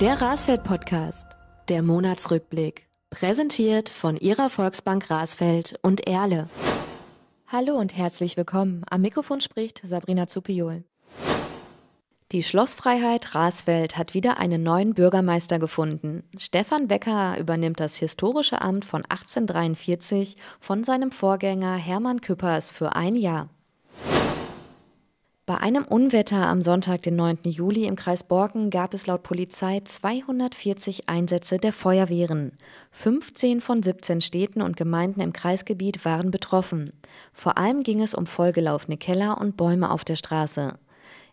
Der Rasfeld-Podcast, der Monatsrückblick, präsentiert von Ihrer Volksbank Rasfeld und Erle. Hallo und herzlich willkommen. Am Mikrofon spricht Sabrina Zupiol. Die Schlossfreiheit Rasfeld hat wieder einen neuen Bürgermeister gefunden. Stefan Becker übernimmt das historische Amt von 1843 von seinem Vorgänger Hermann Küppers für ein Jahr. Bei einem Unwetter am Sonntag, den 9. Juli im Kreis Borken, gab es laut Polizei 240 Einsätze der Feuerwehren. 15 von 17 Städten und Gemeinden im Kreisgebiet waren betroffen. Vor allem ging es um vollgelaufene Keller und Bäume auf der Straße.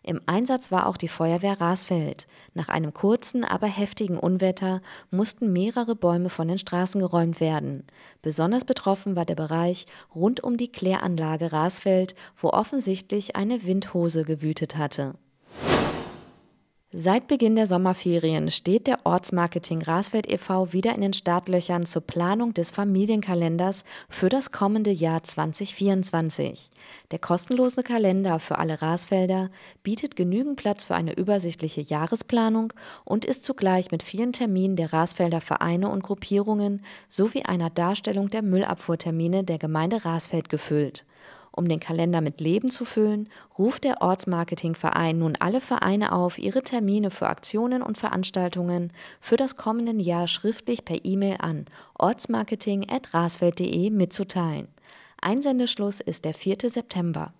Im Einsatz war auch die Feuerwehr Rasfeld. Nach einem kurzen, aber heftigen Unwetter mussten mehrere Bäume von den Straßen geräumt werden. Besonders betroffen war der Bereich rund um die Kläranlage Rasfeld, wo offensichtlich eine Windhose gewütet hatte. Seit Beginn der Sommerferien steht der Ortsmarketing Rasfeld e.V. wieder in den Startlöchern zur Planung des Familienkalenders für das kommende Jahr 2024. Der kostenlose Kalender für alle Rasfelder bietet genügend Platz für eine übersichtliche Jahresplanung und ist zugleich mit vielen Terminen der Rasfelder Vereine und Gruppierungen sowie einer Darstellung der Müllabfuhrtermine der Gemeinde Rasfeld gefüllt. Um den Kalender mit Leben zu füllen, ruft der Ortsmarketingverein nun alle Vereine auf, ihre Termine für Aktionen und Veranstaltungen für das kommende Jahr schriftlich per E-Mail an ortsmarketing.rasfeld.de mitzuteilen. Einsendeschluss ist der 4. September.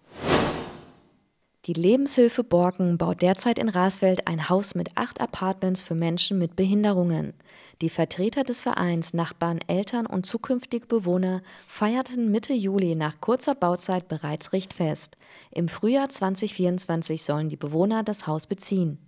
Die Lebenshilfe Borken baut derzeit in Rasfeld ein Haus mit acht Apartments für Menschen mit Behinderungen. Die Vertreter des Vereins, Nachbarn, Eltern und zukünftige Bewohner feierten Mitte Juli nach kurzer Bauzeit bereits Richtfest. Im Frühjahr 2024 sollen die Bewohner das Haus beziehen.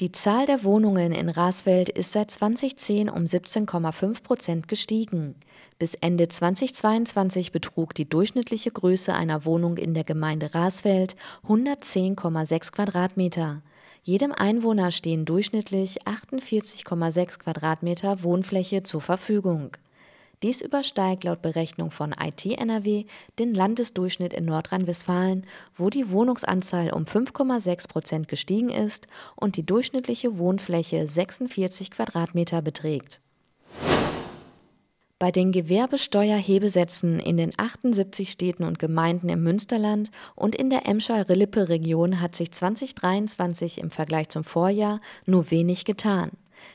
Die Zahl der Wohnungen in Rasfeld ist seit 2010 um 17,5 Prozent gestiegen. Bis Ende 2022 betrug die durchschnittliche Größe einer Wohnung in der Gemeinde Rasfeld 110,6 Quadratmeter. Jedem Einwohner stehen durchschnittlich 48,6 Quadratmeter Wohnfläche zur Verfügung. Dies übersteigt laut Berechnung von IT NRW den Landesdurchschnitt in Nordrhein-Westfalen, wo die Wohnungsanzahl um 5,6 Prozent gestiegen ist und die durchschnittliche Wohnfläche 46 Quadratmeter beträgt. Bei den Gewerbesteuerhebesätzen in den 78 Städten und Gemeinden im Münsterland und in der emscher rillippe region hat sich 2023 im Vergleich zum Vorjahr nur wenig getan.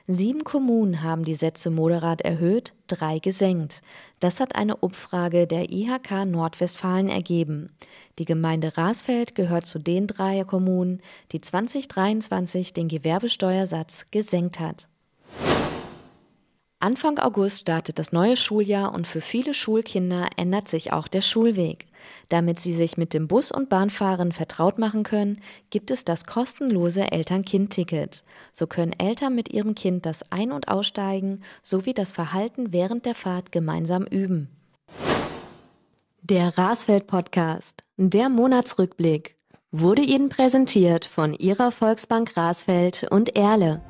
Sieben Kommunen haben die Sätze moderat erhöht, drei gesenkt. Das hat eine Umfrage der IHK Nordwestfalen ergeben. Die Gemeinde Rasfeld gehört zu den drei Kommunen, die 2023 den Gewerbesteuersatz gesenkt hat. Anfang August startet das neue Schuljahr und für viele Schulkinder ändert sich auch der Schulweg. Damit sie sich mit dem Bus- und Bahnfahren vertraut machen können, gibt es das kostenlose Eltern-Kind-Ticket. So können Eltern mit ihrem Kind das Ein- und Aussteigen sowie das Verhalten während der Fahrt gemeinsam üben. Der Rasfeld-Podcast, der Monatsrückblick, wurde Ihnen präsentiert von Ihrer Volksbank Rasfeld und Erle.